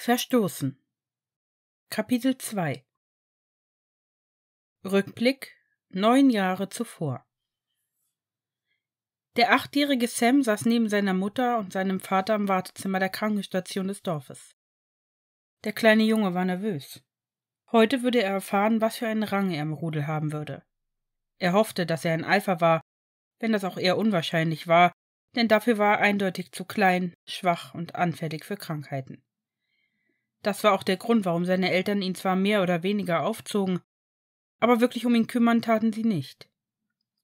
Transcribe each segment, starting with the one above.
Verstoßen. Kapitel 2 Rückblick neun Jahre zuvor. Der achtjährige Sam saß neben seiner Mutter und seinem Vater im Wartezimmer der Krankenstation des Dorfes. Der kleine Junge war nervös. Heute würde er erfahren, was für einen Rang er im Rudel haben würde. Er hoffte, dass er ein Alpha war, wenn das auch eher unwahrscheinlich war, denn dafür war er eindeutig zu klein, schwach und anfällig für Krankheiten. Das war auch der Grund, warum seine Eltern ihn zwar mehr oder weniger aufzogen, aber wirklich um ihn kümmern taten sie nicht.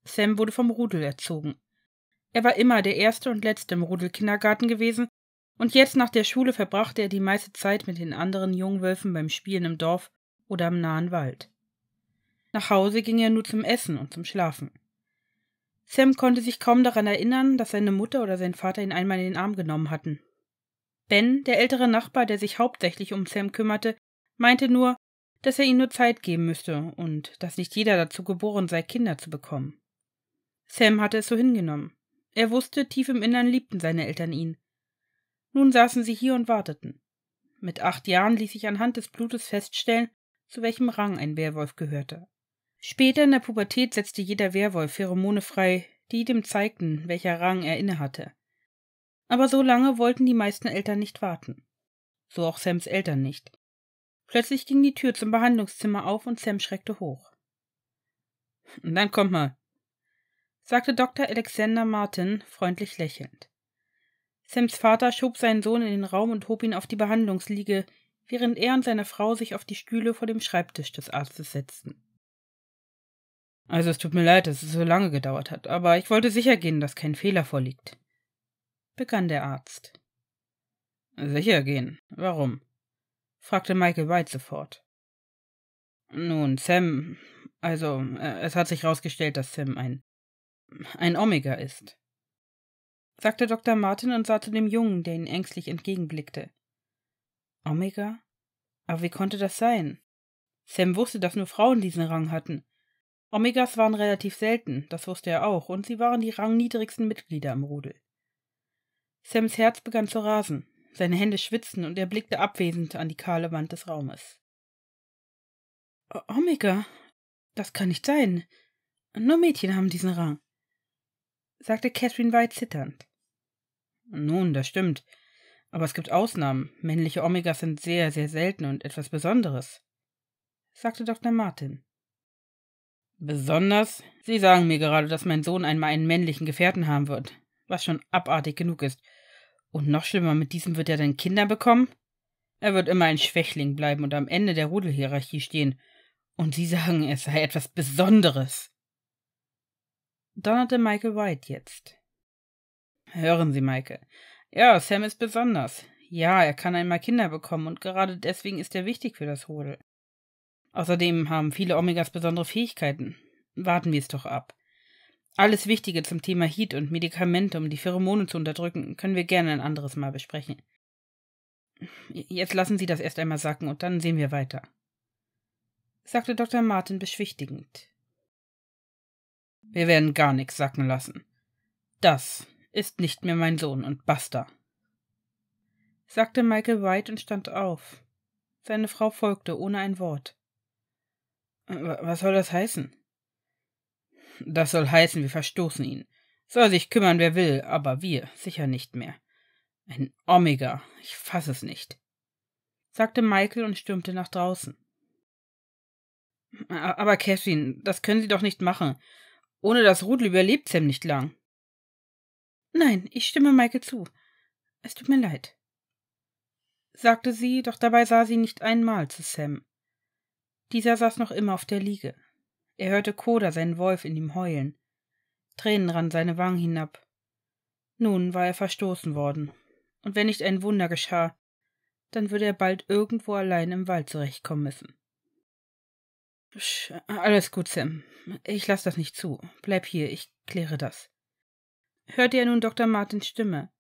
Sam wurde vom Rudel erzogen. Er war immer der erste und letzte im Rudelkindergarten gewesen, und jetzt nach der Schule verbrachte er die meiste Zeit mit den anderen Jungwölfen beim Spielen im Dorf oder im nahen Wald. Nach Hause ging er nur zum Essen und zum Schlafen. Sam konnte sich kaum daran erinnern, dass seine Mutter oder sein Vater ihn einmal in den Arm genommen hatten. Ben, der ältere Nachbar, der sich hauptsächlich um Sam kümmerte, meinte nur, dass er ihm nur Zeit geben müsste und dass nicht jeder dazu geboren sei, Kinder zu bekommen. Sam hatte es so hingenommen. Er wusste, tief im Innern liebten seine Eltern ihn. Nun saßen sie hier und warteten. Mit acht Jahren ließ sich anhand des Blutes feststellen, zu welchem Rang ein Werwolf gehörte. Später in der Pubertät setzte jeder Werwolf Pheromone frei, die dem zeigten, welcher Rang er innehatte. Aber so lange wollten die meisten Eltern nicht warten. So auch Sams Eltern nicht. Plötzlich ging die Tür zum Behandlungszimmer auf und Sam schreckte hoch. Dann komm mal, sagte Dr. Alexander Martin freundlich lächelnd. Sams Vater schob seinen Sohn in den Raum und hob ihn auf die Behandlungsliege, während er und seine Frau sich auf die Stühle vor dem Schreibtisch des Arztes setzten. Also es tut mir leid, dass es so lange gedauert hat, aber ich wollte sicher gehen, dass kein Fehler vorliegt begann der Arzt. Sicher gehen. Warum? fragte Michael White sofort. Nun, Sam, also, äh, es hat sich herausgestellt, dass Sam ein, ein Omega ist, sagte Dr. Martin und sah zu dem Jungen, der ihn ängstlich entgegenblickte. Omega? Aber wie konnte das sein? Sam wusste, dass nur Frauen diesen Rang hatten. Omegas waren relativ selten, das wusste er auch, und sie waren die rangniedrigsten Mitglieder im Rudel. Sams Herz begann zu rasen, seine Hände schwitzten und er blickte abwesend an die kahle Wand des Raumes. Omega, das kann nicht sein. Nur Mädchen haben diesen Rang, sagte Catherine weit zitternd. Nun, das stimmt. Aber es gibt Ausnahmen. Männliche Omegas sind sehr, sehr selten und etwas Besonderes, sagte Dr. Martin. Besonders? Sie sagen mir gerade, dass mein Sohn einmal einen männlichen Gefährten haben wird, was schon abartig genug ist. Und noch schlimmer, mit diesem wird er dann Kinder bekommen? Er wird immer ein Schwächling bleiben und am Ende der Rudelhierarchie stehen. Und Sie sagen, es sei etwas Besonderes. Donnerte Michael White jetzt. Hören Sie, Michael. Ja, Sam ist besonders. Ja, er kann einmal Kinder bekommen und gerade deswegen ist er wichtig für das Rudel. Außerdem haben viele Omegas besondere Fähigkeiten. Warten wir es doch ab. Alles Wichtige zum Thema Heat und Medikamente, um die Pheromone zu unterdrücken, können wir gerne ein anderes Mal besprechen. Jetzt lassen Sie das erst einmal sacken und dann sehen wir weiter, sagte Dr. Martin beschwichtigend. Wir werden gar nichts sacken lassen. Das ist nicht mehr mein Sohn und basta, sagte Michael White und stand auf. Seine Frau folgte ohne ein Wort. Was soll das heißen? Das soll heißen, wir verstoßen ihn. Soll sich kümmern, wer will, aber wir sicher nicht mehr. Ein Omega, ich fass es nicht, sagte Michael und stürmte nach draußen. Aber Catherine, das können Sie doch nicht machen. Ohne das Rudel überlebt Sam nicht lang. Nein, ich stimme Michael zu. Es tut mir leid, sagte sie, doch dabei sah sie nicht einmal zu Sam. Dieser saß noch immer auf der Liege. Er hörte Koda seinen Wolf in ihm heulen. Tränen rann seine Wangen hinab. Nun war er verstoßen worden, und wenn nicht ein Wunder geschah, dann würde er bald irgendwo allein im Wald zurechtkommen müssen. Sch, alles gut, Sam. Ich lass das nicht zu. Bleib hier, ich kläre das. Hörte er nun Dr. Martins Stimme.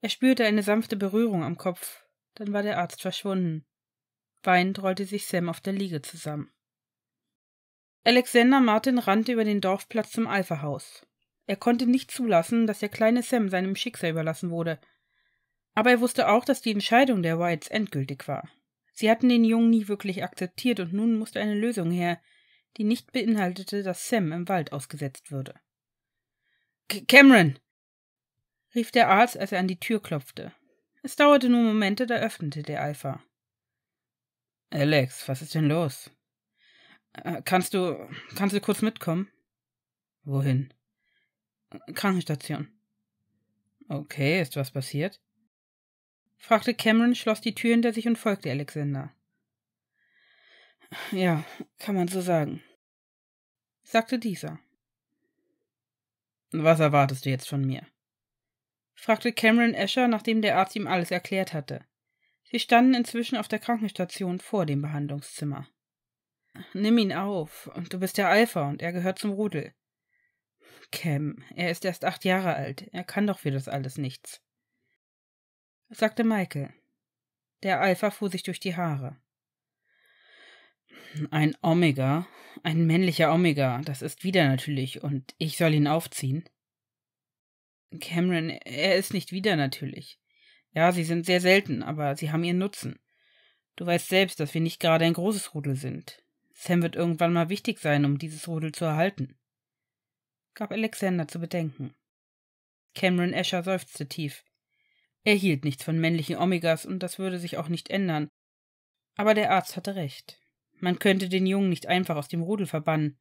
Er spürte eine sanfte Berührung am Kopf, dann war der Arzt verschwunden. Weinend rollte sich Sam auf der Liege zusammen. Alexander Martin rannte über den Dorfplatz zum Alpha-Haus. Er konnte nicht zulassen, dass der kleine Sam seinem Schicksal überlassen wurde. Aber er wusste auch, dass die Entscheidung der Whites endgültig war. Sie hatten den Jungen nie wirklich akzeptiert und nun musste eine Lösung her, die nicht beinhaltete, dass Sam im Wald ausgesetzt würde. C Cameron! rief der Arzt, als er an die Tür klopfte. Es dauerte nur Momente, da öffnete der Alpha. Alex, was ist denn los? Äh, kannst du, kannst du kurz mitkommen? Wohin? Äh, Krankenstation. Okay, ist was passiert? fragte Cameron, schloss die Tür hinter sich und folgte Alexander. Ja, kann man so sagen, sagte dieser. Was erwartest du jetzt von mir? fragte Cameron Escher, nachdem der Arzt ihm alles erklärt hatte. Sie standen inzwischen auf der Krankenstation vor dem Behandlungszimmer. Nimm ihn auf, und du bist der Alpha, und er gehört zum Rudel. Cam, er ist erst acht Jahre alt, er kann doch für das alles nichts. sagte Michael. Der Alpha fuhr sich durch die Haare. Ein Omega, ein männlicher Omega, das ist wieder natürlich, und ich soll ihn aufziehen. Cameron, er ist nicht wieder natürlich. Ja, sie sind sehr selten, aber sie haben ihren Nutzen. Du weißt selbst, dass wir nicht gerade ein großes Rudel sind. Sam wird irgendwann mal wichtig sein, um dieses Rudel zu erhalten. Gab Alexander zu bedenken. Cameron Escher seufzte tief. Er hielt nichts von männlichen Omegas und das würde sich auch nicht ändern. Aber der Arzt hatte recht. Man könnte den Jungen nicht einfach aus dem Rudel verbannen.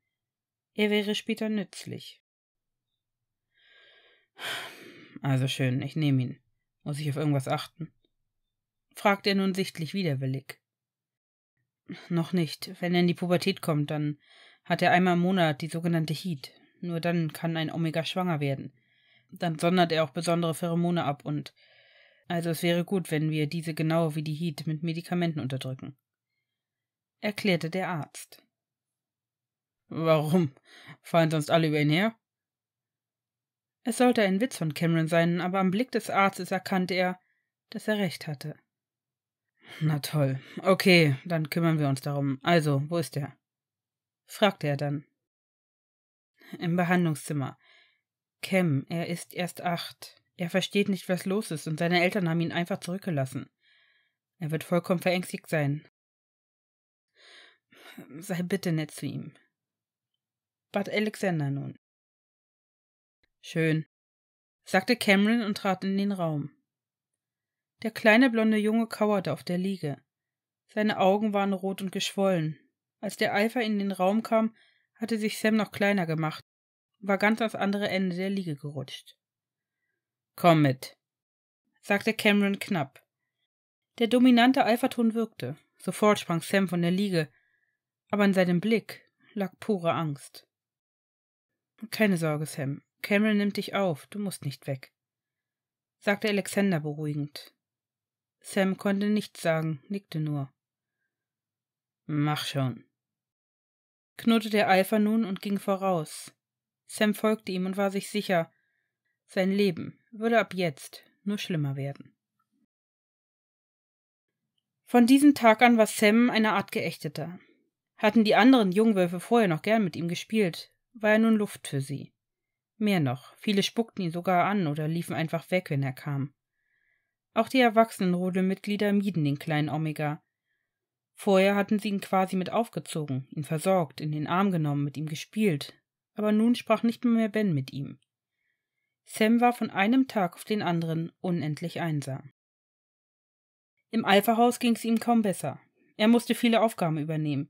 Er wäre später nützlich. Also schön, ich nehme ihn. Muss ich auf irgendwas achten? fragte er nun sichtlich widerwillig. Noch nicht. Wenn er in die Pubertät kommt, dann hat er einmal im Monat die sogenannte Heat. Nur dann kann ein Omega schwanger werden. Dann sondert er auch besondere Pheromone ab und. Also es wäre gut, wenn wir diese genau wie die Heat mit Medikamenten unterdrücken. Erklärte der Arzt. Warum? Fallen sonst alle über ihn her? Es sollte ein Witz von Cameron sein, aber am Blick des Arztes erkannte er, dass er recht hatte. Na toll. Okay, dann kümmern wir uns darum. Also, wo ist er? fragte er dann. Im Behandlungszimmer. Cam, er ist erst acht. Er versteht nicht, was los ist, und seine Eltern haben ihn einfach zurückgelassen. Er wird vollkommen verängstigt sein. Sei bitte nett zu ihm. Bat Alexander nun. Schön, sagte Cameron und trat in den Raum. Der kleine blonde Junge kauerte auf der Liege. Seine Augen waren rot und geschwollen. Als der Eifer in den Raum kam, hatte sich Sam noch kleiner gemacht war ganz ans andere Ende der Liege gerutscht. Komm mit, sagte Cameron knapp. Der dominante Eiferton wirkte. Sofort sprang Sam von der Liege, aber in seinem Blick lag pure Angst. Keine Sorge, Sam. Cameron nimmt dich auf, du musst nicht weg, sagte Alexander beruhigend. Sam konnte nichts sagen, nickte nur. Mach schon. Knurrte der Eifer nun und ging voraus. Sam folgte ihm und war sich sicher, sein Leben würde ab jetzt nur schlimmer werden. Von diesem Tag an war Sam eine Art Geächteter. Hatten die anderen Jungwölfe vorher noch gern mit ihm gespielt, war er nun Luft für sie. Mehr noch, viele spuckten ihn sogar an oder liefen einfach weg, wenn er kam. Auch die erwachsenen Rudelmitglieder mieden den kleinen Omega. Vorher hatten sie ihn quasi mit aufgezogen, ihn versorgt, in den Arm genommen, mit ihm gespielt, aber nun sprach nicht mehr Ben mit ihm. Sam war von einem Tag auf den anderen unendlich einsam. Im Alpha-Haus ging es ihm kaum besser. Er musste viele Aufgaben übernehmen,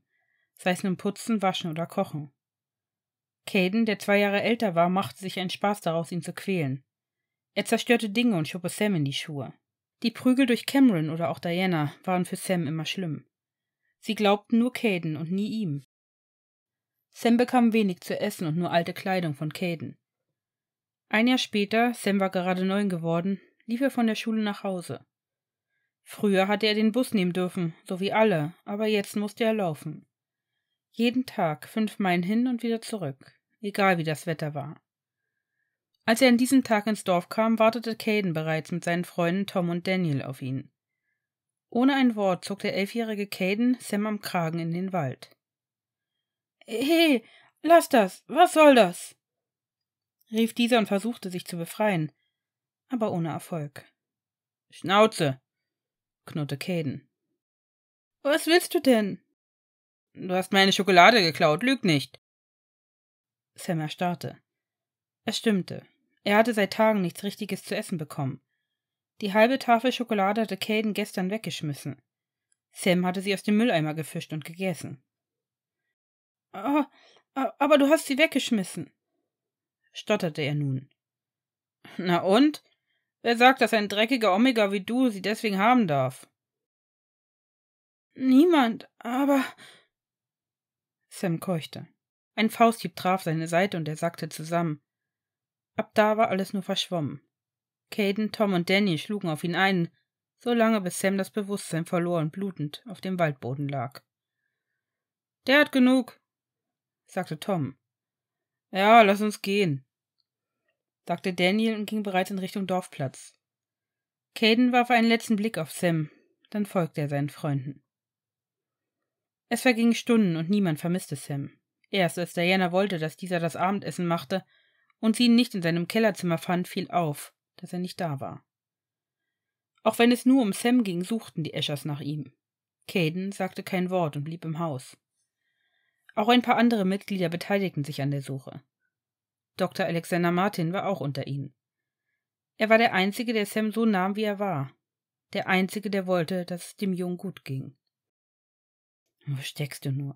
sei es nun putzen, waschen oder kochen. Caden, der zwei Jahre älter war, machte sich einen Spaß daraus, ihn zu quälen. Er zerstörte Dinge und schob es Sam in die Schuhe. Die Prügel durch Cameron oder auch Diana waren für Sam immer schlimm. Sie glaubten nur Caden und nie ihm. Sam bekam wenig zu essen und nur alte Kleidung von Caden. Ein Jahr später, Sam war gerade neun geworden, lief er von der Schule nach Hause. Früher hatte er den Bus nehmen dürfen, so wie alle, aber jetzt musste er laufen. Jeden Tag fünf Meilen hin und wieder zurück, egal wie das Wetter war. Als er an diesem Tag ins Dorf kam, wartete Caden bereits mit seinen Freunden Tom und Daniel auf ihn. Ohne ein Wort zog der elfjährige Caden Sam am Kragen in den Wald. Hey, lass das! Was soll das? rief dieser und versuchte sich zu befreien, aber ohne Erfolg. Schnauze! knurrte Caden. Was willst du denn? Du hast meine Schokolade geklaut, lüg nicht! Sam erstarrte. Es stimmte. Er hatte seit Tagen nichts Richtiges zu essen bekommen. Die halbe Tafel Schokolade hatte Caden gestern weggeschmissen. Sam hatte sie aus dem Mülleimer gefischt und gegessen. Oh, aber du hast sie weggeschmissen, stotterte er nun. Na und? Wer sagt, dass ein dreckiger Omega wie du sie deswegen haben darf? Niemand, aber. Sam keuchte. Ein Fausthieb traf seine Seite und er sackte zusammen. Ab da war alles nur verschwommen. Caden, Tom und Danny schlugen auf ihn ein, so lange bis Sam das Bewusstsein verlor und blutend auf dem Waldboden lag. Der hat genug, sagte Tom. Ja, lass uns gehen, sagte Daniel und ging bereits in Richtung Dorfplatz. Caden warf einen letzten Blick auf Sam, dann folgte er seinen Freunden. Es vergingen Stunden und niemand vermisste Sam. Erst als Diana wollte, dass dieser das Abendessen machte, und sie ihn nicht in seinem Kellerzimmer fand, fiel auf, dass er nicht da war. Auch wenn es nur um Sam ging, suchten die Eschers nach ihm. Caden sagte kein Wort und blieb im Haus. Auch ein paar andere Mitglieder beteiligten sich an der Suche. Dr. Alexander Martin war auch unter ihnen. Er war der Einzige, der Sam so nahm, wie er war. Der Einzige, der wollte, dass es dem Jungen gut ging. Wo steckst du nur?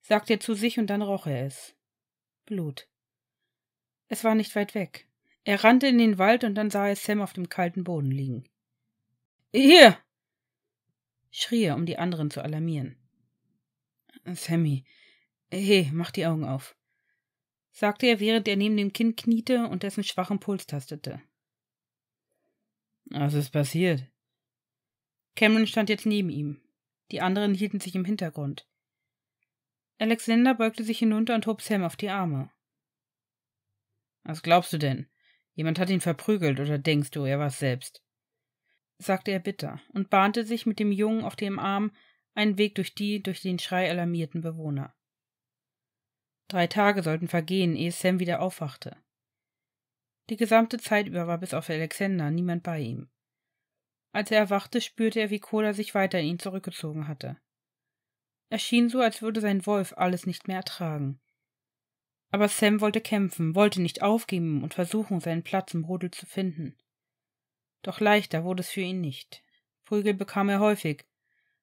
sagte er zu sich und dann roch er es. Blut. Es war nicht weit weg. Er rannte in den Wald und dann sah er Sam auf dem kalten Boden liegen. Hier! schrie er, um die anderen zu alarmieren. Sammy, hey, mach die Augen auf, sagte er, während er neben dem Kind kniete und dessen schwachen Puls tastete. Was ist passiert? Cameron stand jetzt neben ihm. Die anderen hielten sich im Hintergrund. Alexander beugte sich hinunter und hob Sam auf die Arme. Was glaubst du denn? Jemand hat ihn verprügelt oder denkst du, er war's selbst? sagte er bitter und bahnte sich mit dem Jungen auf dem Arm einen Weg durch die durch den Schrei alarmierten Bewohner. Drei Tage sollten vergehen, ehe Sam wieder aufwachte. Die gesamte Zeit über war bis auf Alexander niemand bei ihm. Als er erwachte, spürte er, wie Cola sich weiter in ihn zurückgezogen hatte. Er schien so, als würde sein Wolf alles nicht mehr ertragen. Aber Sam wollte kämpfen, wollte nicht aufgeben und versuchen, seinen Platz im Rudel zu finden. Doch leichter wurde es für ihn nicht. Prügel bekam er häufig,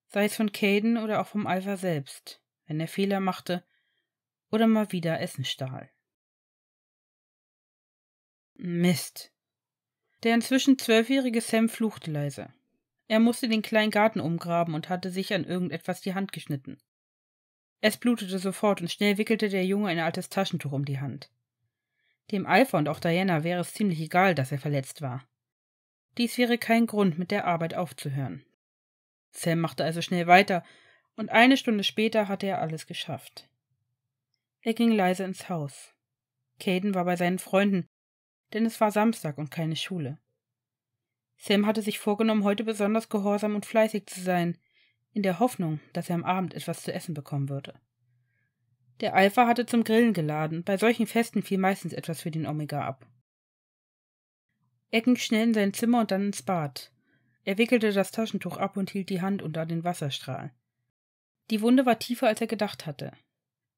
sei es von Caden oder auch vom Alpha selbst, wenn er Fehler machte oder mal wieder Essen stahl. Mist. Der inzwischen zwölfjährige Sam fluchte leise. Er musste den kleinen Garten umgraben und hatte sich an irgendetwas die Hand geschnitten. Es blutete sofort und schnell wickelte der Junge ein altes Taschentuch um die Hand. Dem Alpha und auch Diana wäre es ziemlich egal, dass er verletzt war. Dies wäre kein Grund, mit der Arbeit aufzuhören. Sam machte also schnell weiter, und eine Stunde später hatte er alles geschafft. Er ging leise ins Haus. Caden war bei seinen Freunden, denn es war Samstag und keine Schule. Sam hatte sich vorgenommen, heute besonders gehorsam und fleißig zu sein, in der Hoffnung, dass er am Abend etwas zu essen bekommen würde. Der Alpha hatte zum Grillen geladen, bei solchen Festen fiel meistens etwas für den Omega ab. Er ging schnell in sein Zimmer und dann ins Bad. Er wickelte das Taschentuch ab und hielt die Hand unter den Wasserstrahl. Die Wunde war tiefer, als er gedacht hatte.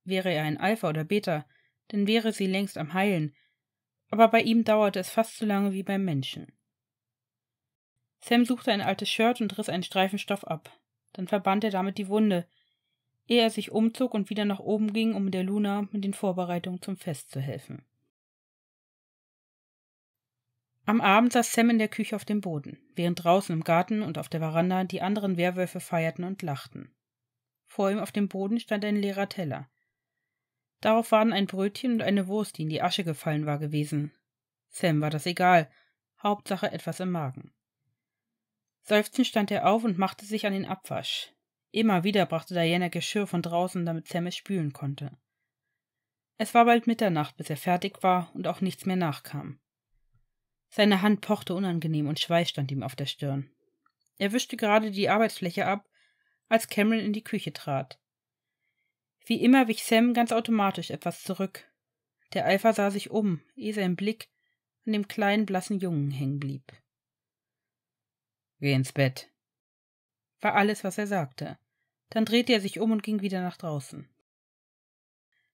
Wäre er ein Alpha oder Beta, dann wäre sie längst am Heilen, aber bei ihm dauerte es fast so lange wie beim Menschen. Sam suchte ein altes Shirt und riss einen Streifen Stoff ab dann verband er damit die Wunde, ehe er sich umzog und wieder nach oben ging, um der Luna mit den Vorbereitungen zum Fest zu helfen. Am Abend saß Sam in der Küche auf dem Boden, während draußen im Garten und auf der Veranda die anderen Werwölfe feierten und lachten. Vor ihm auf dem Boden stand ein leerer Teller. Darauf waren ein Brötchen und eine Wurst, die in die Asche gefallen war gewesen. Sam war das egal, Hauptsache etwas im Magen. Seufzend stand er auf und machte sich an den Abwasch. Immer wieder brachte Diana Geschirr von draußen, damit Sam es spülen konnte. Es war bald Mitternacht, bis er fertig war und auch nichts mehr nachkam. Seine Hand pochte unangenehm und Schweiß stand ihm auf der Stirn. Er wischte gerade die Arbeitsfläche ab, als Cameron in die Küche trat. Wie immer wich Sam ganz automatisch etwas zurück. Der Eifer sah sich um, ehe sein Blick an dem kleinen blassen Jungen hängen blieb. Geh ins Bett. War alles, was er sagte. Dann drehte er sich um und ging wieder nach draußen.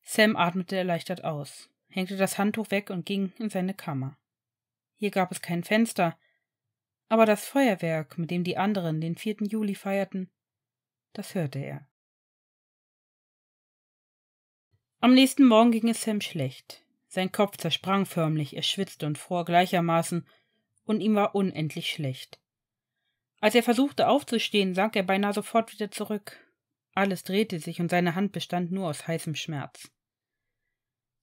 Sam atmete erleichtert aus, hängte das Handtuch weg und ging in seine Kammer. Hier gab es kein Fenster, aber das Feuerwerk, mit dem die anderen den 4. Juli feierten, das hörte er. Am nächsten Morgen ging es Sam schlecht. Sein Kopf zersprang förmlich, er schwitzte und fror gleichermaßen, und ihm war unendlich schlecht. Als er versuchte aufzustehen, sank er beinahe sofort wieder zurück. Alles drehte sich und seine Hand bestand nur aus heißem Schmerz.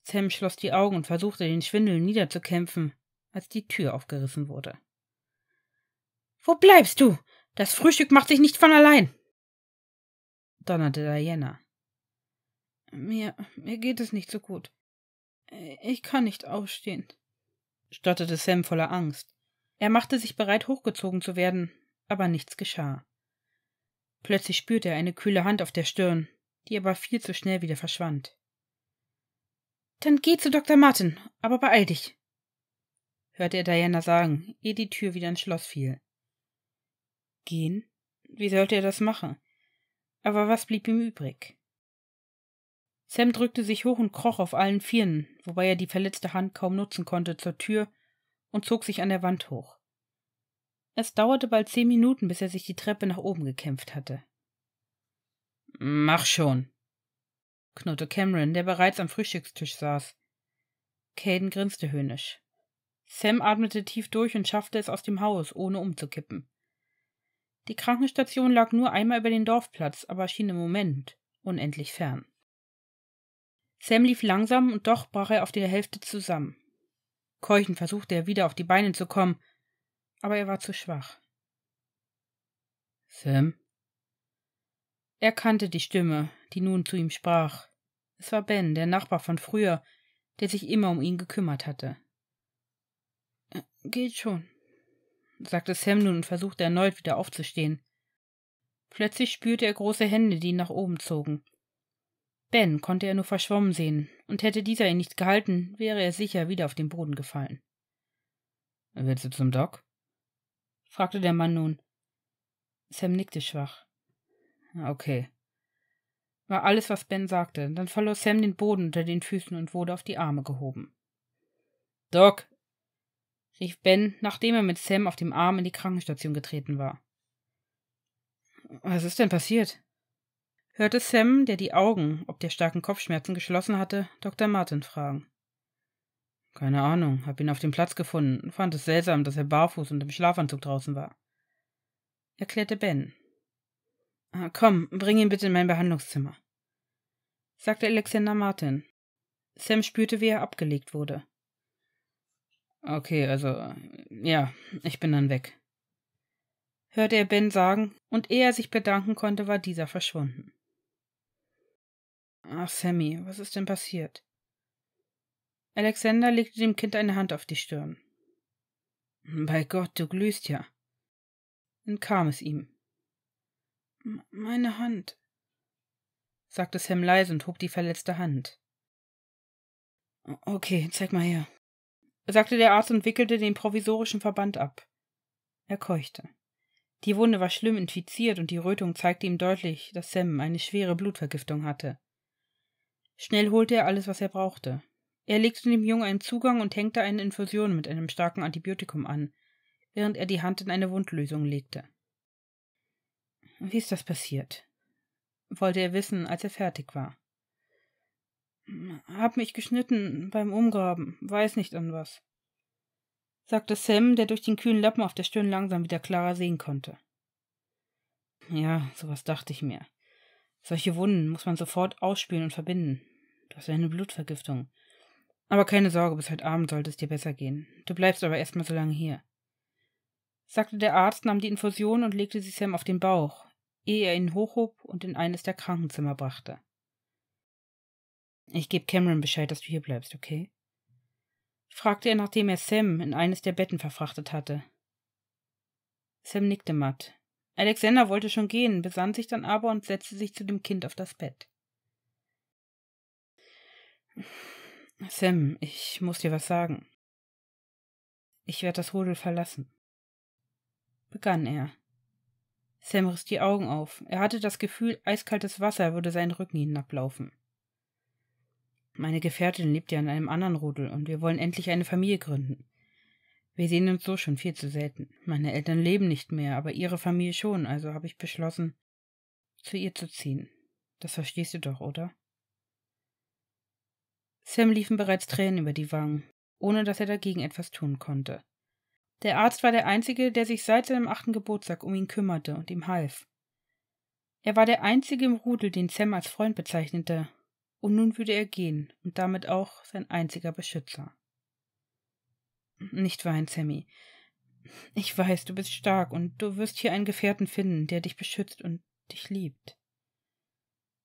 Sam schloss die Augen und versuchte, den Schwindel niederzukämpfen, als die Tür aufgerissen wurde. Wo bleibst du? Das Frühstück macht sich nicht von allein! donnerte Diana. Mir, mir geht es nicht so gut. Ich kann nicht aufstehen, stotterte Sam voller Angst. Er machte sich bereit, hochgezogen zu werden, aber nichts geschah. Plötzlich spürte er eine kühle Hand auf der Stirn, die aber viel zu schnell wieder verschwand. Dann geh zu Dr. Martin, aber beeil dich, hörte er Diana sagen, ehe die Tür wieder ins Schloss fiel. Gehen? Wie sollte er das machen? Aber was blieb ihm übrig? Sam drückte sich hoch und kroch auf allen Vieren, wobei er die verletzte Hand kaum nutzen konnte, zur Tür und zog sich an der Wand hoch. Es dauerte bald zehn Minuten, bis er sich die Treppe nach oben gekämpft hatte. Mach schon, knurrte Cameron, der bereits am Frühstückstisch saß. Caden grinste höhnisch. Sam atmete tief durch und schaffte es aus dem Haus, ohne umzukippen. Die Krankenstation lag nur einmal über den Dorfplatz, aber schien im Moment unendlich fern. Sam lief langsam und doch brach er auf der Hälfte zusammen. Keuchend versuchte er wieder auf die Beine zu kommen, aber er war zu schwach. Sam? Er kannte die Stimme, die nun zu ihm sprach. Es war Ben, der Nachbar von früher, der sich immer um ihn gekümmert hatte. Äh, geht schon, sagte Sam nun und versuchte erneut wieder aufzustehen. Plötzlich spürte er große Hände, die ihn nach oben zogen. Ben konnte er nur verschwommen sehen, und hätte dieser ihn nicht gehalten, wäre er sicher wieder auf den Boden gefallen. Willst du zum Doc? fragte der Mann nun. Sam nickte schwach. Okay. War alles, was Ben sagte. Dann verlor Sam den Boden unter den Füßen und wurde auf die Arme gehoben. Doc! rief Ben, nachdem er mit Sam auf dem Arm in die Krankenstation getreten war. Was ist denn passiert? hörte Sam, der die Augen ob der starken Kopfschmerzen geschlossen hatte, Dr. Martin fragen. Keine Ahnung, hab ihn auf dem Platz gefunden, fand es seltsam, dass er barfuß und im Schlafanzug draußen war. Erklärte Ben. Ah, komm, bring ihn bitte in mein Behandlungszimmer, sagte Alexander Martin. Sam spürte, wie er abgelegt wurde. Okay, also, ja, ich bin dann weg. Hörte er Ben sagen, und ehe er sich bedanken konnte, war dieser verschwunden. Ach, Sammy, was ist denn passiert? Alexander legte dem Kind eine Hand auf die Stirn. Bei Gott, du glühst ja. Entkam es ihm. Meine Hand, sagte Sam leise und hob die verletzte Hand. Okay, zeig mal her, sagte der Arzt und wickelte den provisorischen Verband ab. Er keuchte. Die Wunde war schlimm infiziert und die Rötung zeigte ihm deutlich, dass Sam eine schwere Blutvergiftung hatte. Schnell holte er alles, was er brauchte. Er legte dem Jungen einen Zugang und hängte eine Infusion mit einem starken Antibiotikum an, während er die Hand in eine Wundlösung legte. Wie ist das passiert? wollte er wissen, als er fertig war. Hab mich geschnitten beim Umgraben, weiß nicht an was, sagte Sam, der durch den kühlen Lappen auf der Stirn langsam wieder klarer sehen konnte. Ja, sowas dachte ich mir. Solche Wunden muss man sofort ausspülen und verbinden. Du hast eine Blutvergiftung. Aber keine Sorge, bis heute Abend sollte es dir besser gehen. Du bleibst aber erstmal so lange hier. Sagte der Arzt, nahm die Infusion und legte sie Sam auf den Bauch, ehe er ihn hochhob und in eines der Krankenzimmer brachte. Ich gebe Cameron Bescheid, dass du hier bleibst, okay? fragte er, nachdem er Sam in eines der Betten verfrachtet hatte. Sam nickte matt. Alexander wollte schon gehen, besann sich dann aber und setzte sich zu dem Kind auf das Bett. Sam, ich muss dir was sagen. Ich werde das Rudel verlassen. Begann er. Sam riss die Augen auf. Er hatte das Gefühl, eiskaltes Wasser würde seinen Rücken hinablaufen. Meine Gefährtin lebt ja in einem anderen Rudel und wir wollen endlich eine Familie gründen. Wir sehen uns so schon viel zu selten. Meine Eltern leben nicht mehr, aber ihre Familie schon, also habe ich beschlossen, zu ihr zu ziehen. Das verstehst du doch, oder? Sam liefen bereits Tränen über die Wangen, ohne dass er dagegen etwas tun konnte. Der Arzt war der Einzige, der sich seit seinem achten Geburtstag um ihn kümmerte und ihm half. Er war der Einzige im Rudel, den Sam als Freund bezeichnete, und nun würde er gehen und damit auch sein einziger Beschützer. Nicht weinen, Sammy. Ich weiß, du bist stark und du wirst hier einen Gefährten finden, der dich beschützt und dich liebt,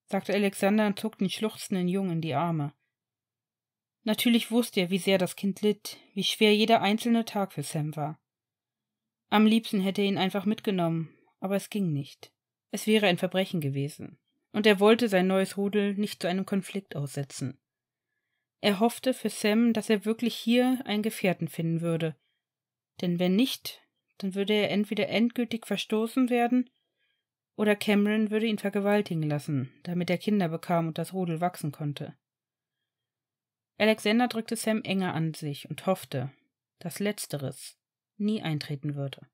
sagte Alexander und zog den schluchzenden Jungen in die Arme. Natürlich wusste er, wie sehr das Kind litt, wie schwer jeder einzelne Tag für Sam war. Am liebsten hätte er ihn einfach mitgenommen, aber es ging nicht. Es wäre ein Verbrechen gewesen, und er wollte sein neues Rudel nicht zu einem Konflikt aussetzen. Er hoffte für Sam, dass er wirklich hier einen Gefährten finden würde, denn wenn nicht, dann würde er entweder endgültig verstoßen werden, oder Cameron würde ihn vergewaltigen lassen, damit er Kinder bekam und das Rudel wachsen konnte. Alexander drückte Sam enger an sich und hoffte, dass letzteres nie eintreten würde.